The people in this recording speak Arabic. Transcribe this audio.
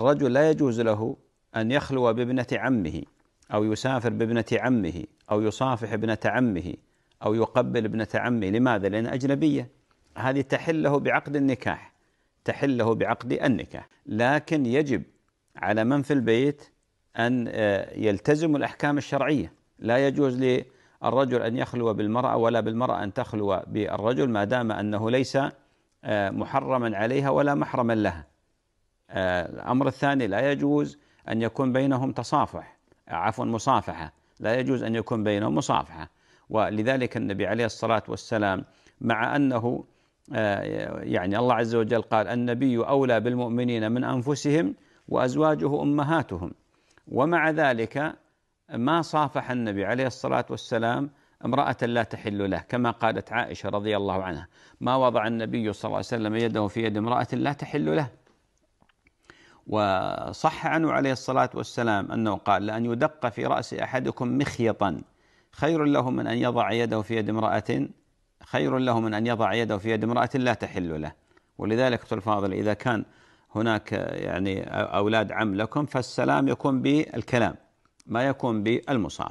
الرجل لا يجوز له أن يخلو بابنة عمه أو يسافر بابنة عمه أو يصافح ابنة عمه أو يقبل ابنة عمه لماذا؟ لأن أجنبية هذه تحل له بعقد النكاح تحل له بعقد النكاح لكن يجب على من في البيت أن آه، يلتزم الأحكام الشرعية لا يجوز للرجل أن يخلو بالمرأة ولا بالمرأة أن تخلو بالرجل ما دام أنه ليس آه، محرما عليها ولا محرما لها آه، الأمر الثاني لا يجوز أن يكون بينهم تصافح عفوا مصافحة لا يجوز أن يكون بينهم مصافحة ولذلك النبي عليه الصلاة والسلام مع أنه آه، يعني الله عز وجل قال النبي أولى بالمؤمنين من أنفسهم وأزواجه أمهاتهم ومع ذلك ما صافح النبي عليه الصلاة والسلام امرأة لا تحل له كما قالت عائشة رضي الله عنها ما وضع النبي صلى الله عليه وسلم يده في يد امرأة لا تحل له وصح عنه عليه الصلاة والسلام أنه قال لأن يدق في رأس أحدكم مخيطا خير له من أن يضع يده في يد امرأة خير له من أن يضع يده في يد امرأة لا تحل له ولذلك أختي الفاضل إذا كان هناك يعني أولاد عم لكم فالسلام يكون بالكلام ما يكون بالمصاف